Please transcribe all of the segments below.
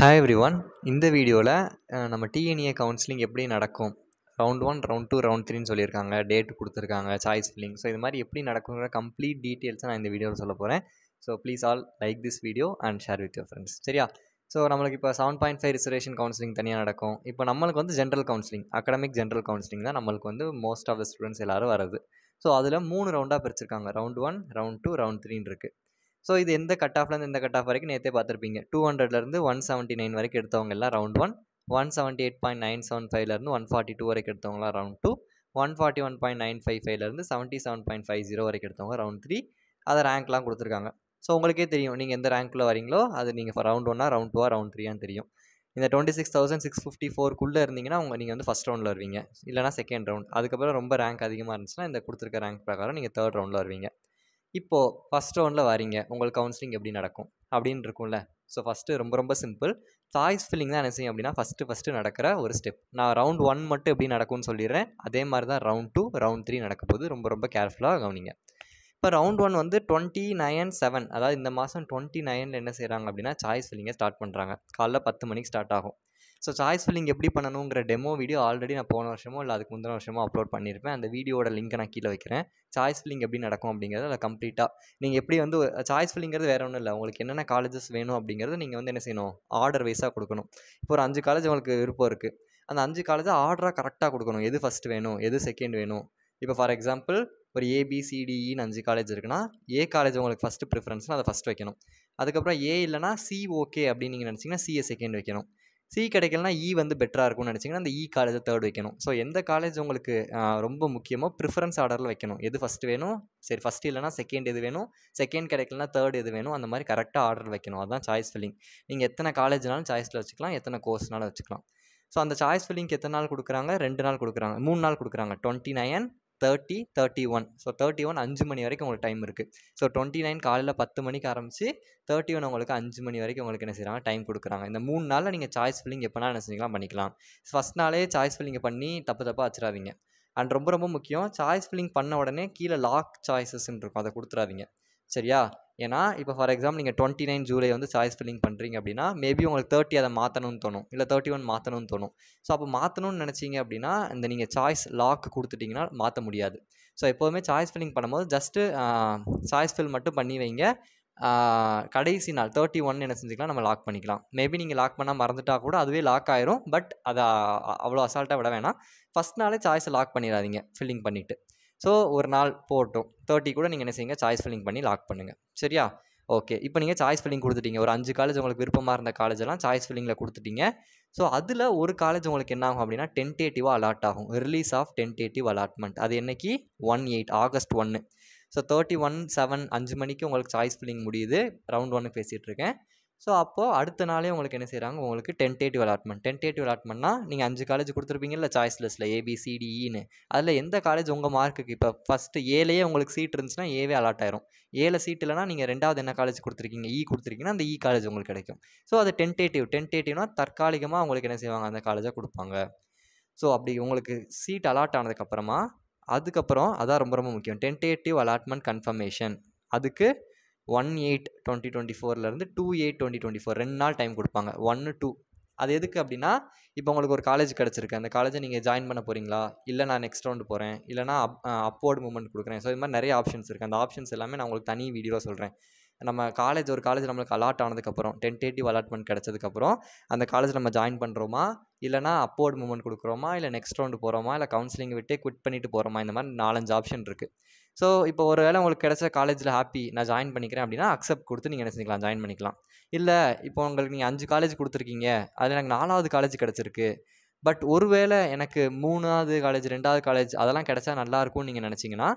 hi every one இந்த வீடியோவில் நம்ம டிஎன்ஏ கவுன்சிலிங் e எப்படி நடக்கும் round one round two round த்ரீன்னு சொல்லியிருக்காங்க டேட் கொடுத்துருக்காங்க சாய்ஸ் ஃபில்லிங் ஸோ இது மாதிரி எப்படி நடக்குங்கிற கம்ப்ளீட் டீட்டெயில்ஸை நான் இந்த வீடியோவில் சொல்ல போகிறேன் so please all like this video and share with your friends சரியா ஸோ நம்மளுக்கு இப்போ seven point five reservation counselling தனியாக நடக்கும் இப்போ நம்மளுக்கு வந்து general counselling academic general counselling தான் நம்மளுக்கு வந்து மோஸ்ட் ஆஃப் த ஸ்டூடெண்ட்ஸ் எல்லோரும் வருது ஸோ அதில் மூணு ரவுண்டாக பிரிச்சிருக்காங்க round one round two round த்ரீன்னு இருக்குது ஸோ இது எந்த கட் ஆஃப்லேருந்து எந்த கட் ஆஃப் வரைக்கும் நேற்றே பார்த்துருப்பீங்க டூ ஹண்ட்ரட்லேருந்து ஒன் செவன்ட்டி நைன் வரைக்கும் எடுத்தவங்க எல்லாம் round one one seventy eight point nine seven ஃபைவ்லேருந்து ஒன் ஃபார்ட்டி டூ வரைக்கும் எடுத்தவங்களாம் round two one forty one point nine five ஃபைவ்லேருந்து seventy seven point five zero வரைக்கும் எடுத்தவங்க ரவுண்ட் த்ரீ அதை ரேங்க்லாம் கொடுத்துருக்காங்க ஸோ உங்களுக்கே தெரியும் நீங்கள் எந்த ரேங்க்கில் வரீங்களோ அது நீங்கள் ரவுண்ட் ஒன்னா ரவுண்ட் டூவா ரவுண்ட் த்ரீயான்னு தெரியும் இந்த twenty six thousand six fifty ஃபோர்க்குள்ளே இருந்தீங்கன்னா உங்கள் நீங்கள் வந்து ஃபஸ்ட் ரவுண்டில் வருவீங்க இல்லைனா செகண்ட் ரவுண்ட் அதுக்கப்புறம் ரொம்ப ரேங்க் அதிகமாக இருந்துச்சுன்னா இந்த கொடுத்துருக்க ரேங்க் பிரகாரம் நீங்கள் தேர்ட் ரவுண்டில் வருவீங்க இப்போது ஃபஸ்ட் ஒன்ல வரீங்க உங்கள் கவுன்சிலிங் எப்படி நடக்கும் அப்படின்னு இருக்கும்ல ஸோ ஃபஸ்ட்டு ரொம்ப ரொம்ப சிம்பிள் சாய்ஸ் ஃபில்லிங் தான் என்ன செய்யும் அப்படின்னா ஃபஸ்ட்டு ஃபஸ்ட்டு நடக்கிற ஒரு ஸ்டெப் நான் ரவுண்ட் ஒன் மட்டும் எப்படி நடக்கும்னு சொல்லிடுறேன் அதே மாதிரி தான் ரவுண்ட் டூ ரவுண்ட் த்ரீ நடக்கும் போது ரொம்ப ரொம்ப கேர்ஃபுல்லாக கவனிங்க இப்போ ரவுண்ட் ஒன் வந்து டுவெண்ட்டி நைன் செவன் அதாவது இந்த மாதம் டுவெண்ட்டி நைனில் என்ன செய்கிறாங்க அப்படின்னா சாய்ஸ் ஃபில்லிங்கை ஸ்டார்ட் பண்ணுறாங்க காலைல பத்து மணிக்கு ஸ்டார்ட் ஆகும் ஸோ சாய்ஸ் ஃபில்லிங் எப்படி பண்ணணுங்கிற டெமோ வீடியோ ஆல்ரெடி நான் போன வருஷமோ இல்லை அதுக்கு முந்தின வருஷமோ அப்லோட் பண்ணியிருப்பேன் அந்த வீடியோட லிங்க்கை நான் கீழே வைக்கிறேன் சாய்ஸ் ஃபில்லிங் எப்படி நடக்கும் அப்படிங்கிறது அதை கம்ப்ளீட்டாக நீங்கள் எப்படி வந்து சாய்ஸ் ஃபில்லிங்கிறது வேறு ஒன்றும் இல்லை உங்களுக்கு என்னென்ன காலேஜஸ் வேணும் அப்படிங்கிறது நீங்கள் வந்து என்ன செய்யணும் ஆர்டர் வைஸாக கொடுக்கணும் இப்போ ஒரு அஞ்சு காலேஜ் உங்களுக்கு விருப்பம் இருக்குது அந்த அஞ்சு காலேஜை ஆர்டராக கரெக்டாக கொடுக்கணும் எது ஃபஸ்ட்டு வேணும் எது செகண்ட் வேணும் இப்போ ஃபார் எக்ஸாம்பிள் ஒரு ஏபிசிடிஇன்னு e அஞ்சு காலேஜ் இருக்குன்னா ஏ காலேஜ் உங்களுக்கு ஃபஸ்ட்டு ப்ரிஃபரன்ஸ்னால் அதை ஃபஸ்ட் வைக்கணும் அதுக்கப்புறம் ஏ இல்லைனா ஓகே அப்படின்னு நீங்கள் நினச்சிங்கன்னா சிஏ செகண்ட் வைக்கணும் சி கிடைக்கலனா இ e வந்து பெட்டராக இருக்கும்னு நினச்சிங்கன்னா அந்த இ காலேஜை தேர்ட் வைக்கணும் ஸோ எந்த காலேஜ் உங்களுக்கு ரொம்ப முக்கியமோ ப்ரிஃபரன்ஸ் ஆர்டரில் வைக்கணும் எது ஃபஸ்ட் வேணும் சரி ஃபஸ்ட் இல்லைனா செகண்ட் எது வேணும் செகண்ட் கிடைக்கலனா தேர்ட் எது வேணும் அந்த மாதிரி கரெக்டாக ஆர்டர் வைக்கணும் அதுதான் சாய்ஸ் ஃபில்லிங் நீங்கள் எத்தனை காலேஜ்னாலும் சாய்ஸில் வச்சுக்கலாம் எத்தனை கோர்ஸ்னாலும் வச்சுக்கலாம் ஸோ அந்த சாய்ஸ் ஃபில்லிங்க்கு எத்தனை நாள் கொடுக்குறாங்க ரெண்டு நாள் கொடுக்குறாங்க மூணு நாள் கொடுக்குறாங்க twenty nine thirty thirty one so thirty one அஞ்சு மணி வரைக்கும் உங்களுக்கு டைம் இருக்குது ஸோ டுவெண்ட்டி நைன் காலையில் பத்து மணிக்கு ஆரம்பித்து தேர்ட்டி ஒன் உங்களுக்கு அஞ்சு மணி வரைக்கும் உங்களுக்கு என்ன செய்கிறாங்க டைம் கொடுக்குறாங்க இந்த மூணு நாளில் நீங்கள் சாய்ஸ் ஃபில்லிங் எப்போனா என்ன செஞ்சிக்கலாம் பண்ணிக்கலாம் ஃபஸ்ட் நாளே சாய்ஸ் ஃபில்லிங் பண்ணி தப்பு தப்பாக வச்சிடாதீங்க அண்ட் ரொம்ப ரொம்ப முக்கியம் சாய்ஸ் ஃபில்லிங் பண்ண உடனே கீழே லாக் சாய்ஸஸ்ன்னு இருக்கும் அதை கொடுத்துறாதீங்க சரியா ஏன்னா இப்போ ஃபார் எக்ஸாம்பிள் நீங்கள் டுவெண்ட்டி நைன் ஜூலை வந்து சாய்ஸ் ஃபில்லிங் பண்ணுறீங்க அப்படின்னா மேபி உங்களுக்கு தேர்ட்டி அதை மாற்றணும்னு தோணும் இல்லை தேர்ட்டி ஒன் மாற்றணும்னு தோணும் ஸோ அப்போ மாற்றணும்னு நினச்சிங்க அப்படின்னா இந்த நீங்கள் சாய்ஸ் லாக் கொடுத்துட்டிங்கன்னா மாற்ற முடியாது ஸோ எப்போதுமே சாய்ஸ் ஃபில்லிங் பண்ணும்போது ஜஸ்ட்டு சாய்ஸ் ஃபில் மட்டும் பண்ணி வைங்க கடைசி நாள் தேர்ட்டி ஒன் என்ன செஞ்சுக்கலாம் நம்ம லாக் பண்ணிக்கலாம் மேபி நீங்கள் லாக் பண்ணால் மறந்துட்டால் கூட அதுவே லாக் ஆயிரும் பட் அதை அவ்வளோ அசால்ட்டாக விட வேணாம் ஃபஸ்ட் நாளே சாய்ஸை லாக் பண்ணிடாதீங்க ஃபில்லிங் பண்ணிவிட்டு ஸோ ஒரு நாள் போட்டோம் தேர்ட்டி கூட நீங்கள் என்ன செய்யுங்க சாய்ஸ் ஃபில்லிங் பண்ணி லாக் பண்ணுங்கள் சரியா ஓகே இப்போ நீங்கள் சாய்ஸ் ஃபில்லிங் கொடுத்துட்டீங்க ஒரு அஞ்சு காலேஜ் உங்களுக்கு விருப்பமாக இருந்த காலேஜெல்லாம் சாய்ஸ் ஃபில்லிங்கில் கொடுத்துட்டீங்க ஸோ அதில் ஒரு காலேஜ் உங்களுக்கு என்ன ஆகும் அப்படின்னா டென்டேட்டிவாக அலாட் ஆகும் ரிலீஸ் ஆஃப் டென்டேட்டிவ் அலாட்மெண்ட் அது என்றைக்கி ஒன் எயிட் ஆகஸ்ட் ஒன்று ஸோ தேர்ட்டி ஒன் செவன் அஞ்சு மணிக்கு உங்களுக்கு சாய்ஸ் ஃபில்லிங் முடியுது ரவுண்ட் ஒன்று பேசிகிட்ருக்கேன் ஸோ அப்போது அடுத்த நாளே உங்களுக்கு என்ன செய்கிறாங்க உங்களுக்கு டென்டேட்டிவ் அலாட்மெண்ட் டென்டேட்டிவ் அலாட்மெண்ட்னா நீங்கள் அஞ்சு காலேஜ் கொடுத்துருப்பீங்கல்ல சாய்ஸ் லிஸ்ட்டில் ஏபிசிடிஇன்னு e அதில் எந்த காலேஜ் உங்கள் மார்க்குக்கு இப்போ ஃபஸ்ட்டு ஏலேயே உங்களுக்கு சீட் இருந்துச்சுன்னா ஏவே அலாட் ஆயிரும் ஏழு சீட் இல்லைனா நீங்கள் ரெண்டாவது என்ன காலேஜ் கொடுத்துருக்கீங்க இ e கொடுத்துருக்கீங்கன்னா அந்த இ e காலேஜ் உங்களுக்கு கிடைக்கும் ஸோ அது டென்டேட்டிவ் டென்டேட்டிவ்னா தற்காலிகமாக உங்களுக்கு என்ன செய்வாங்க அந்த காலேஜாக கொடுப்பாங்க ஸோ அப்படி உங்களுக்கு சீட் அலாட் ஆனதுக்கப்புறமா அதுக்கப்புறம் அதான் ரொம்ப ரொம்ப முக்கியம் டென்டேட்டிவ் அலாட்மெண்ட் கன்ஃபர்மேஷன் அதுக்கு ஒன் எயிட் டுவெண்ட்டி டுவெண்ட்டி ஃபோர்லேருந்து two eight twenty twenty four ரெண்டு நாள் டைம் கொடுப்பாங்க ஒன்று டூ அது எதுக்கு அப்படின்னா இப்போ உங்களுக்கு ஒரு காலேஜ் கிடச்சிருக்கு அந்த காலேஜை நீங்கள் ஜாயின் பண்ண போகிறீங்களா இல்லை நான் நெக்ஸ்ட் ரவுண்டு போகிறேன் இல்லைனா அப் அப்போர்டு மூமெண்ட் கொடுக்குறேன் ஸோ இது மாதிரி நிறைய ஆப்ஷன்ஸ் இருக்குது அந்த ஆப்ஷன்ஸ் எல்லாமே நான் உங்களுக்கு தனி வீடியோ சொல்கிறேன் நம்ம காலேஜ் ஒரு காலேஜ் நம்மளுக்கு அலாட் ஆனதுக்கப்புறம் டென்டேட்டிவ் அலாட்மெண்ட் கிடச்சதுக்கப்புறம் அந்த காலேஜ் நம்ம ஜாயின் பண்ணுறோமா இல்லைனா அப்போர்டு மூமெண்ட் கொடுக்குறோமா இல்லை நெக்ஸ்ட் ரவுண்டு போகிறோமா இல்லை கவுன்சிலிங் விட்டே குவிட் பண்ணிவிட்டு போகிறோமா இந்த மாதிரி நாலஞ்சு ஆப்ஷன் இருக்குது ஸோ இப்போ ஒரு வேளை உங்களுக்கு கிடச்ச காலேஜில் ஹாப்பி நான் ஜாயின் பண்ணிக்கிறேன் அப்படின்னா அக்செப்ட் கொடுத்து நீங்கள் என்ன செஞ்சுக்கலாம் ஜாயின் பண்ணிக்கலாம் இல்லை இப்போ உங்களுக்கு நீங்கள் அஞ்சு காலேஜ் கொடுத்துருக்கீங்க அதில் எனக்கு நாலாவது காலேஜ் கிடச்சிருக்கு பட் ஒருவேளை எனக்கு மூணாவது காலேஜ் ரெண்டாவது காலேஜ் அதெல்லாம் கிடச்சா நல்லாயிருக்கும்னு நீங்கள் நினச்சிங்கன்னா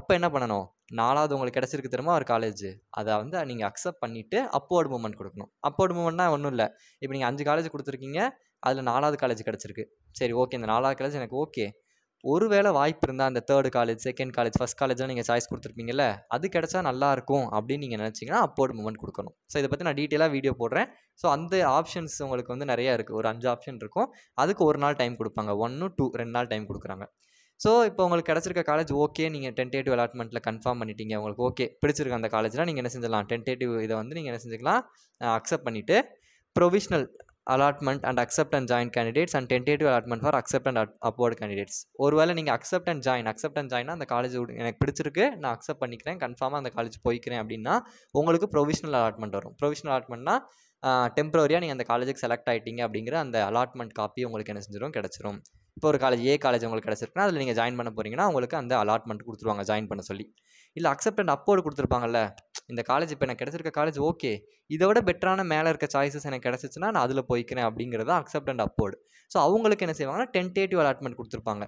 அப்போ என்ன பண்ணணும் நாலாவது உங்களுக்கு கிடச்சிருக்கு திரும்ப ஒரு காலேஜ் அதை வந்து நீங்கள் அக்செப்ட் பண்ணிவிட்டு அப்போர்டு மூமெண்ட் கொடுக்கணும் அப்போர்டு மூமெண்ட்னா ஒன்றும் இல்லை இப்போ நீங்கள் அஞ்சு காலேஜ் கொடுத்துருக்கீங்க அதில் நாலாவது காலேஜ் கிடச்சிருக்கு சரி ஓகே இந்த நாலாவது காலேஜ் எனக்கு ஓகே ஒருவேளை வாய்ப்பு இருந்தால் அந்த third college second college first காலேஜ்லாம் நீங்கள் சாய்ஸ் கொடுத்துருப்பீங்கல்ல அது கிடச்சா நல்லாயிருக்கும் அப்படின்னு நீங்கள் நினச்சிங்கன்னா அப்போர்ட் மூமெண்ட் கொடுக்கணும் ஸோ இதை பற்றி நான் டீட்டெயிலாக வீடியோ போடுறேன் ஸோ அந்த ஆப்ஷன்ஸ் உங்களுக்கு வந்து நிறையா இருக்குது ஒரு அஞ்சு ஆப்ஷன் இருக்கும் அதுக்கு ஒரு நாள் டைம் கொடுப்பாங்க ஒன்று டூ ரெண்டு நாள் டைம் கொடுக்குறாங்க ஸோ இப்போ உங்களுக்கு கிடச்சிருக்க காலேஜ் ஓகே நீங்கள் டென்டேட்டிவ் அலாட்மெண்ட்டில் கன்ஃபார்ம் பண்ணிட்டீங்க உங்களுக்கு ஓகே பிடிச்சிருக்க அந்த காலேஜில் நீங்கள் என்ன செஞ்சிடலாம் டென்டேட்டிவ் இதை வந்து நீங்கள் என்ன செஞ்சுக்கலாம் அக்செப்ட் பண்ணிவிட்டு provisional allotment and accept and join candidates and tentative allotment for accept and upward candidates ஒருவேளை நீங்கள் accept and join accept and join அந்த காலேஜ் எனக்கு பிடிச்சிருக்கு நான் அக்செப்ட் பண்ணிக்கிறேன் கன்ஃபார்மாக அந்த காலேஜ் போய்க்கிறேன் அப்படின்னா உங்களுக்கு ப்ரொவிஷனல் அலாட்மெண்ட் வரும் ப்ரொவிஷனல் அலாட்மெண்ட்னா டெம்பரரியாக நீங்கள் அந்த காலேஜுக்கு செலக்ட் ஆகிட்டீங்க அப்படிங்கிற அந்த அலாட்மெண்ட் காப்பி உங்களுக்கு என்ன செஞ்சிடும் கிடச்சிரும் இப்போ ஒரு காலேஜ் ஏ காலேஜ் உங்களுக்கு கிடச்சிருக்குன்னா அதில் நீங்கள் ஜாயின் பண்ண போகிறீங்கன்னா உங்களுக்கு அந்த அலாட்மெண்ட் கொடுத்துருவாங்க ஜாயின் பண்ண சொல்லி இல்லை அக்செப்டன்ட் அப்போடு கொடுத்துருப்பாங்கல்ல இந்த காலேஜ் இப்போ எனக்கு கிடச்சிருக்க காலேஜ் ஓகே இதை விட பெட்டரான மேலே இருக்க சாய்ஸஸ் எனக்கு கிடச்சிச்சின்னா நான் அதில் போய்க்கிறேன் அப்படிங்கிறது அக்செப்டன்ட் அப்போடு ஸோ அவங்களுக்கு என்ன செய்வாங்கன்னா டென்டேட்டிவ் அலாட்மெண்ட் கொடுத்துருப்பாங்க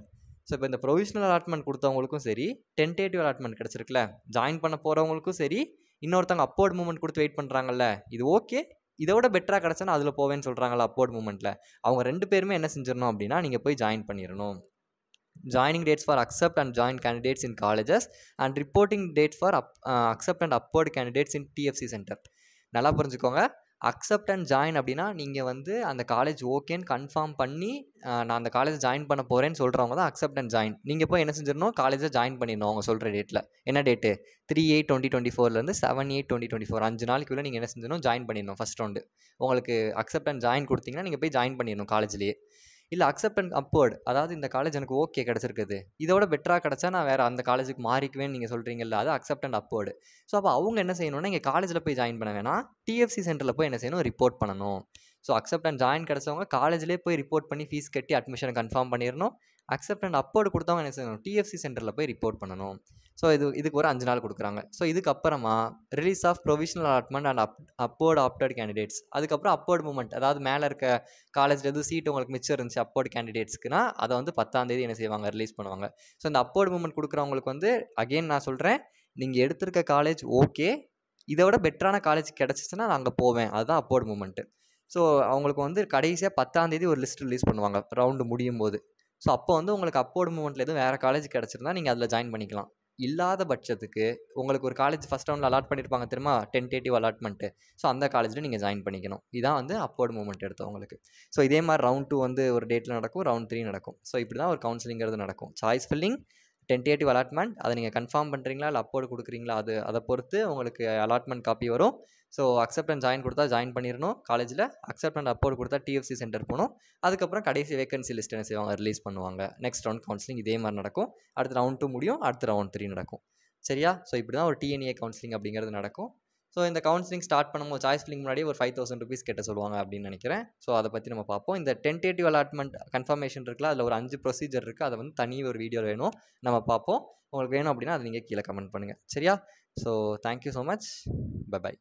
ஸோ இப்போ இந்த ப்ரொவிஷனல் அலாட்மெண்ட் கொடுத்தவங்களுக்கும் சரி டென்டேட்டிவ் அலாட்மெண்ட் கிடச்சிருக்குல்ல ஜாயின் பண்ண போகிறவங்களுக்கும் சரி இன்னொருத்தவங்க அப்போர்ட் மூமெண்ட் கொடுத்து வெயிட் பண்ணுறாங்கல்ல இது ஓகே இதை விட பெட்டராக கிடச்சனா அதில் போவேன்னு சொல்கிறாங்களா அப்போர்ட் மூமெண்ட்டில் அவங்க ரெண்டு பேருமே என்ன செஞ்சிடணும் அப்படின்னா நீங்கள் போய் ஜாயின் பண்ணிடணும் joining dates for accept and join candidates in colleges and reporting date for up accept and upward candidates in TFC centre நல்லா புரிஞ்சுக்கோங்க அக்செப்ட் அண்ட் ஜாயின் அப்படின்னா நீங்கள் வந்து அந்த காலேஜ் ஓகேன்னு கன்ஃபார்ம் பண்ணி நான் அந்த காலேஜ் ஜாயின் பண்ண போகிறேன்னு சொல்கிறவங்க தான் அக்செப்ட் அண்ட் ஜாயின் நீங்கள் போய் என்ன செஞ்சிடணும் காலேஜை ஜாயின் பண்ணிடணும் அவங்க சொல்கிற டேட்டில் என்ன date three eight twenty twenty ஃபோர்லேருந்து seven eight twenty twenty four அஞ்சு நாளைக்குள்ளே நீங்கள் என்ன செஞ்சிடணும் ஜாயின் பண்ணிடணும் ஃபஸ்ட் ரவுண்டு உங்களுக்கு அக்செப்ட் அண்ட் ஜாயின் கொடுத்தீங்கன்னா நீங்கள் போய் ஜாயின் பண்ணிடணும் காலேஜ்லேயே இல்லை அக்செப்ட் அண்ட் அப்வர்டு அதாவது இந்த காலேஜ் எனக்கு ஓகே கிடச்சிருக்குது இதோட பெட்டராக கிடச்சா நான் வேறு அந்த காலேஜுக்கு மாறிக்குவேன் நீங்கள் சொல்கிறீங்கல்ல அது அக்செப்ட் அண்ட் அப்வர்டு ஸோ அப்போ அவங்க என்ன செய்யணும்னா இங்கே காலேஜில் போய் ஜாயின் பண்ண வேணாம் டிஎஃப்சி சென்டரில் போய் என்ன செய்யணும் ரிப்போர்ட் பண்ணணும் ஸோ அக்செப்ட் அண்ட் ஜாயின் கிடச்சவங்க காலேஜ்லேயே போய் ரிப்போர்ட் பண்ணி ஃபீஸ் கட்டி அட்மிஷனை கன்ஃபார்ம் பண்ணிடணும் அக்செப்ட் அண்ட் அப்போர்டு கொடுத்தவங்க என்ன செய்யணும் டிஎஃப்சி சென்டரில் போய் ரிப்போர்ட் பண்ணணும் ஸோ இது இதுக்கு ஒரு அஞ்சு நாள் கொடுக்குறாங்க ஸோ இதுக்கப்புறமா release of provisional allotment and up upward opted candidates அதுக்கப்புறம் அப்போர்டு மூமெண்ட் அதாவது மேலே இருக்க காலேஜில் எதுவும் சீட் உங்களுக்கு மிச்சம் இருந்துச்சு அப்போர்டு கேண்டிடேட்ஸ்க்குனா அதை வந்து பத்தாந்தேதி என்ன செய்வாங்க ரிலீஸ் பண்ணுவாங்க ஸோ இந்த அப்போர்டு மூமெண்ட் கொடுக்குறவங்களுக்கு வந்து அகெயின் நான் சொல்கிறேன் நீங்கள் எடுத்திருக்க காலேஜ் ஓகே இதை விட பெட்டரான காலேஜ் கிடச்சிச்சின்னா நான் அங்கே போவேன் அதுதான் அப்போர்டு மூமெண்ட்டு ஸோ அவங்களுக்கு வந்து கடைசியாக தேதி ஒரு லிஸ்ட் ரிலீஸ் பண்ணுவாங்க ரவுண்டு முடியும் போது ஸோ அப்போ வந்து உங்களுக்கு அப்போடு மூமெண்ட்ல எதுவும் வேறு காலேஜ் கிடச்சிருந்தா நீங்கள் அதில் ஜாயின் பண்ணிக்கலாம் இல்லாத பட்சத்துக்கு உங்களுக்கு ஒரு காலேஜ் ஃபஸ்ட் ரவுண்டில் அலாட் பண்ணியிருப்பாங்க தெரியுமா டென்டேட்டிவ் அலாட்மெண்ட்டு ஸோ அந்த காலேஜில் நீங்கள் ஜாயின் பண்ணிக்கணும் இதான் வந்து அப்போர்டு மூமெண்ட் உங்களுக்கு ஸோ இதே மாதிரி ரவுண்ட் டூ வந்து ஒரு டேட்டில் நடக்கும் ரவுண்ட் த்ரீ நடக்கும் ஸோ இப்படி தான் ஒரு கவுன்சிலிங்கிறது நடக்கும் சாய்ஸ் ஃபில்லிங் டென்டேட்டிவ் அலாட்மெண்ட் அதை நீங்கள் கன்ஃபார்ம் பண்ணுறீங்களா இல்லை அப்போர்டு கொடுக்குறீங்களா அது அதை பொறுத்து உங்களுக்கு அலாட்மெண்ட் காப்பி வரும் ஸோ அக்செப்டன் ஜாயின் கொடுத்தா ஜாயின் பண்ணிடணும் காலேஜில் அக்செப்டன் அப்போர்ட் கொடுத்தா டிஎஃப்சி சென்டர் போகணும் அதுக்கப்புறம் கடைசி வேகன்சி லிஸ்ட் என்ன செய்வாங்க ரிலீஸ் பண்ணுவாங்க நெக்ஸ்ட் ரவுண்ட் கவுன்சிலிங் இதே மாதிரி நடக்கும் அடுத்த ரவுண்ட் டூ முடியும் அடுத்த ரவுண்ட் த்ரீ நடக்கும் சரியா ஸோ இப்படி தான் ஒரு டிஎன்ஏ கவுன்சிலிங் அப்படிங்கிறது நடக்கும் ஸோ இந்த கவுன்சிலிங் ஸ்டார்ட் பண்ணும்போது சாய்ஸ் ஃபில்லிங் முன்னாடி ஒரு ஃபைவ் தௌசண்ட் ருபீஸ் கேட்ட சொல்லுவாங்க அப்படின்னு நினைக்கிறேன் ஸோ அதை பற்றி நம்ம பார்ப்போம் இந்த டென்டேட்டிவ் அலாட்மெண்ட் கன்ஃபர்மேஷன் இருக்குல்ல அதில் ஒரு அஞ்சு ப்ரொசீஜர் இருக்குது அதை வந்து தனி ஒரு வீடியோ வேணும் நம்ம பார்ப்போம் உங்களுக்கு வேணும் அப்படின்னா அதை நீங்கள் கீழே கமெண்ட் பண்ணுங்கள் சரியா so thank you so much bye பாய்